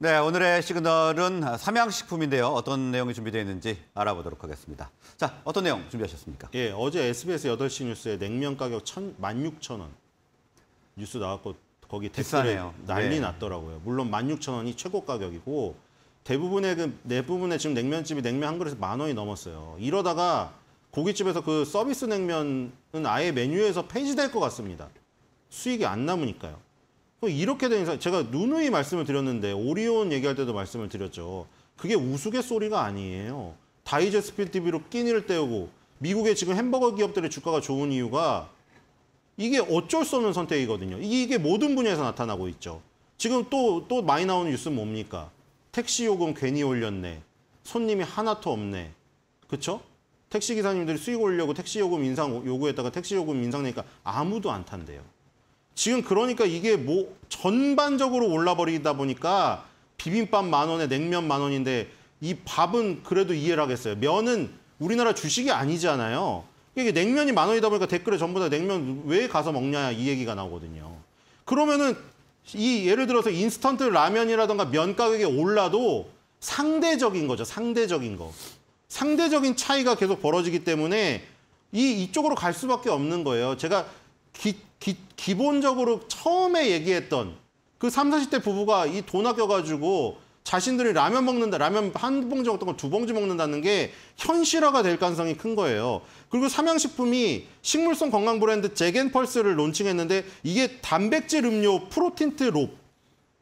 네, 오늘의 시그널은 삼양식품인데요. 어떤 내용이 준비되어 있는지 알아보도록 하겠습니다. 자, 어떤 내용 준비하셨습니까? 예, 어제 SBS 8시 뉴스에 냉면 가격 16,000원 뉴스 나왔고 거기 댓글에 난리 네. 났더라고요. 물론 16,000원이 최고 가격이고 대부분의 그 대부분의 지금 냉면집이 냉면 한 그릇에 만 원이 넘었어요. 이러다가 고깃집에서 그 서비스 냉면은 아예 메뉴에서 폐지될 것 같습니다. 수익이 안 남으니까요. 이렇게 된 이상 제가 누누이 말씀을 드렸는데 오리온 얘기할 때도 말씀을 드렸죠. 그게 우스갯소리가 아니에요. 다이제스필 TV로 끼니를 때우고 미국의 지금 햄버거 기업들의 주가가 좋은 이유가 이게 어쩔 수 없는 선택이거든요. 이게 모든 분야에서 나타나고 있죠. 지금 또, 또 많이 나오는 뉴스는 뭡니까? 택시 요금 괜히 올렸네. 손님이 하나도 없네. 그렇죠 택시기사님들이 수익 올려고 택시 요금 인상 요구했다가 택시 요금 인상 내니까 아무도 안 탄대요. 지금 그러니까 이게 뭐 전반적으로 올라버리다 보니까 비빔밥 만 원에 냉면 만 원인데 이 밥은 그래도 이해를 하겠어요. 면은 우리나라 주식이 아니잖아요. 이게 냉면이 만 원이다 보니까 댓글에 전부 다 냉면 왜 가서 먹냐 이 얘기가 나오거든요. 그러면은 이 예를 들어서 인스턴트 라면이라던가 면 가격이 올라도 상대적인 거죠. 상대적인 거. 상대적인 차이가 계속 벌어지기 때문에 이 이쪽으로 갈 수밖에 없는 거예요. 제가 기, 기, 기본적으로 처음에 얘기했던 그 3, 40대 부부가 이 돈 아껴가지고 자신들이 라면 먹는다, 라면 한 봉지 먹던 걸두 봉지 먹는다는 게 현실화가 될 가능성이 큰 거예요. 그리고 삼양식품이 식물성 건강 브랜드 제겐펄스를 론칭했는데 이게 단백질 음료 프로틴트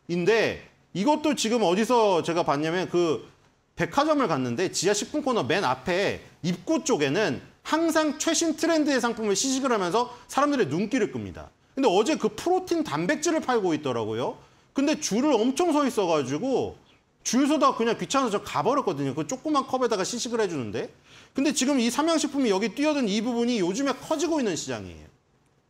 롭인데 이것도 지금 어디서 제가 봤냐면 그 백화점을 갔는데 지하 식품 코너 맨 앞에 입구 쪽에는 항상 최신 트렌드의 상품을 시식을 하면서 사람들의 눈길을 끕니다. 근데 어제 그 프로틴 단백질을 팔고 있더라고요. 근데 줄을 엄청 서 있어가지고 줄 서다 그냥 귀찮아서 저 가버렸거든요. 그 조그만 컵에다가 시식을 해주는데. 근데 지금 이 삼양식품이 여기 뛰어든 이 부분이 요즘에 커지고 있는 시장이에요.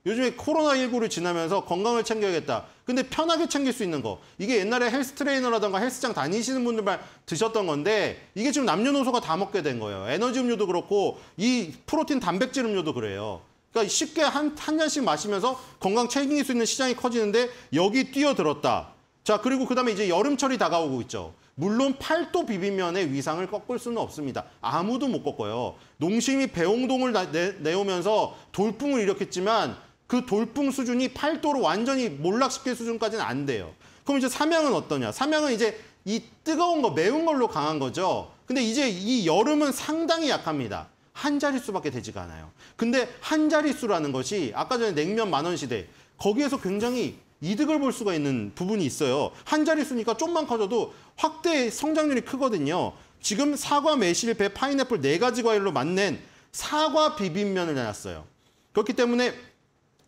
요즘에 코로나19를 지나면서 건강을 챙겨야겠다. 근데 편하게 챙길 수 있는 거. 이게 옛날에 헬스 트레이너라던가 헬스장 다니시는 분들만 드셨던 건데 이게 지금 남녀노소가 다 먹게 된 거예요. 에너지 음료도 그렇고 이 프로틴 단백질 음료도 그래요. 그러니까 쉽게 한, 한 잔씩 마시면서 건강 책임질 수 있는 시장이 커지는데 여기 뛰어들었다. 자, 그리고 그 다음에 이제 여름철이 다가오고 있죠. 물론 팔도 비빔면의 위상을 꺾을 수는 없습니다. 아무도 못 꺾어요. 농심이 배홍동을 내, 내오면서 돌풍을 일으켰지만 그 돌풍 수준이 8도로 완전히 몰락시킬 수준까지는 안 돼요. 그럼 이제 삼양은 어떠냐? 삼양은 이제 이 뜨거운 거, 매운 걸로 강한 거죠. 근데 이제 이 여름은 상당히 약합니다. 한 자릿수밖에 되지가 않아요. 근데 한 자릿수라는 것이 아까 전에 냉면 만원 시대 거기에서 굉장히 이득을 볼 수가 있는 부분이 있어요. 한 자릿수니까 좀만 커져도 확대 성장률이 크거든요. 지금 사과, 매실, 배, 파인애플 네 가지 과일로 만낸 사과 비빔면을 내놨어요. 그렇기 때문에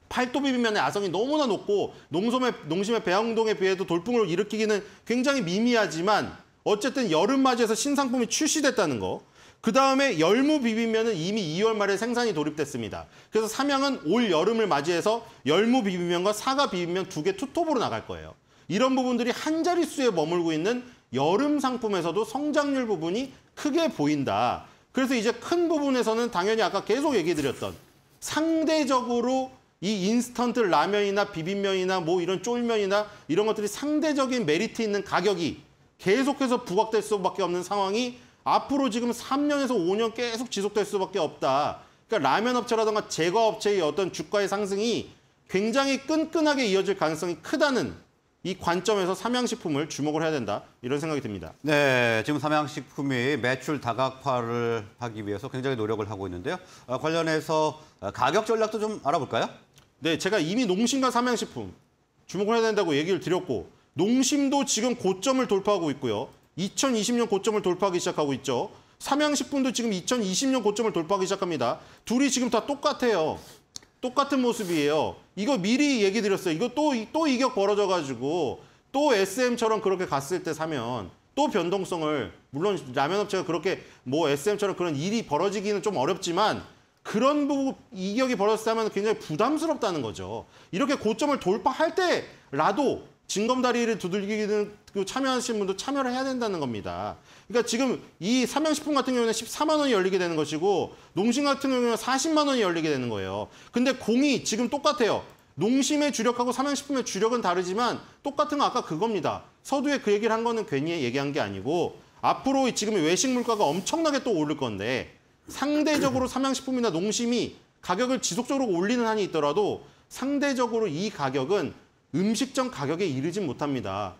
팔도 비빔면의 아성이 너무나 높고 농섬의, 농심의 배양동에 비해도 돌풍을 일으키기는 굉장히 미미하지만 어쨌든 여름 맞이해서 신상품이 출시됐다는 거. 그 다음에 열무 비빔면은 이미 2월 말에 생산이 돌입됐습니다 그래서 삼양은 올 여름을 맞이해서 열무 비빔면과 사과 비빔면 두 개 투톱으로 나갈 거예요. 이런 부분들이 한 자릿수에 머물고 있는 여름 상품에서도 성장률 부분이 크게 보인다. 그래서 이제 큰 부분에서는 당연히 아까 계속 얘기 드렸던 상대적으로 이 인스턴트 라면이나 비빔면이나 뭐 이런 쫄면이나 이런 것들이 상대적인 메리트 있는 가격이 계속해서 부각될 수밖에 없는 상황이 앞으로 지금 3년에서 5년 계속 지속될 수밖에 없다. 그러니까 라면 업체라든가 제과 업체의 어떤 주가의 상승이 굉장히 끈끈하게 이어질 가능성이 크다는 이 관점에서 삼양식품을 주목을 해야 된다 이런 생각이 듭니다. 네, 지금 삼양식품이 매출 다각화를 하기 위해서 굉장히 노력을 하고 있는데요. 어, 관련해서 가격 전략도 좀 알아볼까요? 네, 제가 이미 농심과 삼양식품 주목해야 된다고 얘기를 드렸고 농심도 지금 고점을 돌파하고 있고요. 2020년 고점을 돌파하기 시작하고 있죠. 삼양식품도 지금 2020년 고점을 돌파하기 시작합니다. 둘이 지금 다 똑같아요. 똑같은 모습이에요. 이거 미리 얘기 드렸어요. 이거 또, 또 이격 벌어져가지고 또 SM처럼 그렇게 갔을 때 사면 또 변동성을 물론 라면 업체가 그렇게 뭐 SM처럼 그런 일이 벌어지기는 좀 어렵지만 그런 부분 이격이 벌어졌다면 굉장히 부담스럽다는 거죠. 이렇게 고점을 돌파할 때라도 진검다리를 두들기는 그 참여하신 분도 참여를 해야 된다는 겁니다. 그러니까 지금 이 삼양식품 같은 경우는 에 14만 원이 열리게 되는 것이고 농심 같은 경우는 에 40만 원이 열리게 되는 거예요. 근데 공이 지금 똑같아요. 농심의 주력하고 삼양식품의 주력은 다르지만 똑같은 건 아까 그겁니다. 서두에 그 얘기를 한 거는 괜히 얘기한 게 아니고 앞으로 지금 외식 물가가 엄청나게 또 오를 건데 상대적으로 삼양식품이나 농심이 가격을 지속적으로 올리는 한이 있더라도 상대적으로 이 가격은 음식점 가격에 이르지 못합니다.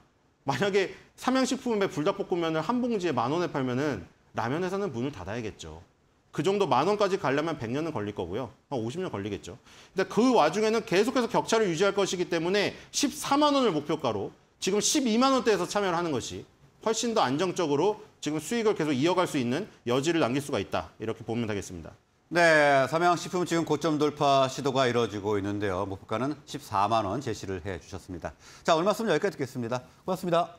만약에 삼양식품의 불닭볶음면을 한 봉지에 만 원에 팔면은 라면 회사는 문을 닫아야겠죠. 그 정도 만 원까지 가려면 100년은 걸릴 거고요. 한 50년 걸리겠죠. 근데 그 와중에는 계속해서 격차를 유지할 것이기 때문에 14만 원을 목표가로 지금 12만 원대에서 참여를 하는 것이 훨씬 더 안정적으로 지금 수익을 계속 이어갈 수 있는 여지를 남길 수가 있다. 이렇게 보면 되겠습니다. 네, 삼양식품 지금 고점 돌파 시도가 이루어지고 있는데요. 목표가는 14만 원 제시를 해주셨습니다. 자, 오늘 말씀 여기까지 듣겠습니다. 고맙습니다.